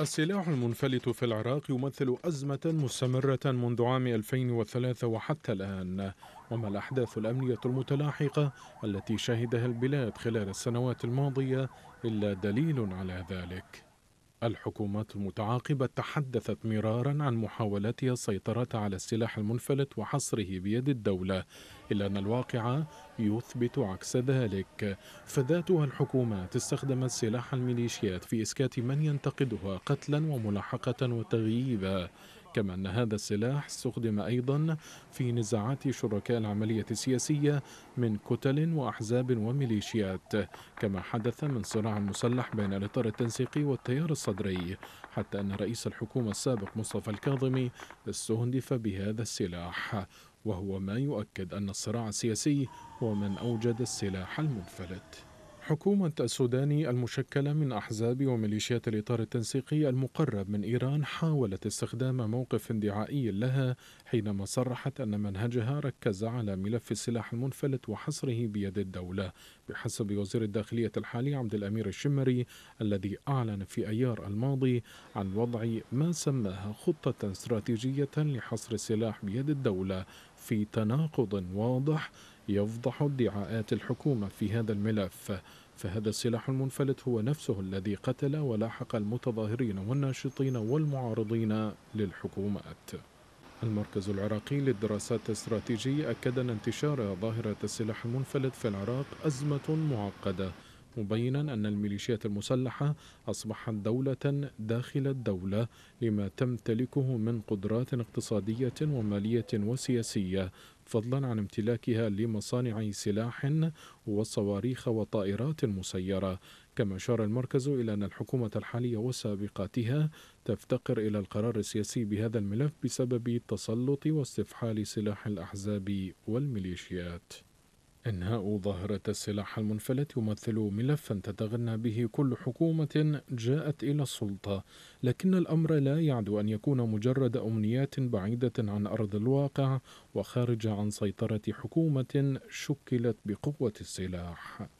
السلاح المنفلت في العراق يمثل أزمة مستمرة منذ عام 2003 وحتى الآن وما الأحداث الأمنية المتلاحقة التي شهدها البلاد خلال السنوات الماضية إلا دليل على ذلك الحكومات المتعاقبة تحدثت مرارا عن محاولاتها السيطرة على السلاح المنفلت وحصره بيد الدولة إلا أن الواقع يثبت عكس ذلك فذاتها الحكومات استخدمت سلاح الميليشيات في إسكات من ينتقدها قتلا وملاحقة وتغييبا كما أن هذا السلاح استخدم أيضا في نزاعات شركاء العملية السياسية من كتل وأحزاب وميليشيات كما حدث من صراع مسلح بين الإطار التنسيقي والتيار الصدري حتى أن رئيس الحكومة السابق مصطفى الكاظمي استهدف بهذا السلاح وهو ما يؤكد أن الصراع السياسي هو من أوجد السلاح المنفلت حكومة السوداني المشكلة من أحزاب وميليشيات الإطار التنسيقي المقرب من إيران حاولت استخدام موقف دعائي لها حينما صرحت أن منهجها ركز على ملف السلاح المنفلت وحصره بيد الدولة بحسب وزير الداخلية الحالي عبد الأمير الشمري الذي أعلن في أيار الماضي عن وضع ما سماها خطة استراتيجية لحصر السلاح بيد الدولة في تناقض واضح يفضح ادعاءات الحكومة في هذا الملف فهذا السلاح المنفلت هو نفسه الذي قتل ولاحق المتظاهرين والناشطين والمعارضين للحكومات المركز العراقي للدراسات الاستراتيجية أكد أن انتشار ظاهرة السلاح المنفلت في العراق أزمة معقدة مبينا أن الميليشيات المسلحة أصبحت دولة داخل الدولة لما تمتلكه من قدرات اقتصادية ومالية وسياسية فضلا عن امتلاكها لمصانع سلاح وصواريخ وطائرات مسيرة كما أشار المركز إلى أن الحكومة الحالية وسابقاتها تفتقر إلى القرار السياسي بهذا الملف بسبب تسلط واستفحال سلاح الأحزاب والميليشيات إنهاء ظاهرة السلاح المنفلت يمثل ملفا تتغنى به كل حكومة جاءت إلى السلطة، لكن الأمر لا يعدو أن يكون مجرد أمنيات بعيدة عن أرض الواقع وخارجة عن سيطرة حكومة شكلت بقوة السلاح.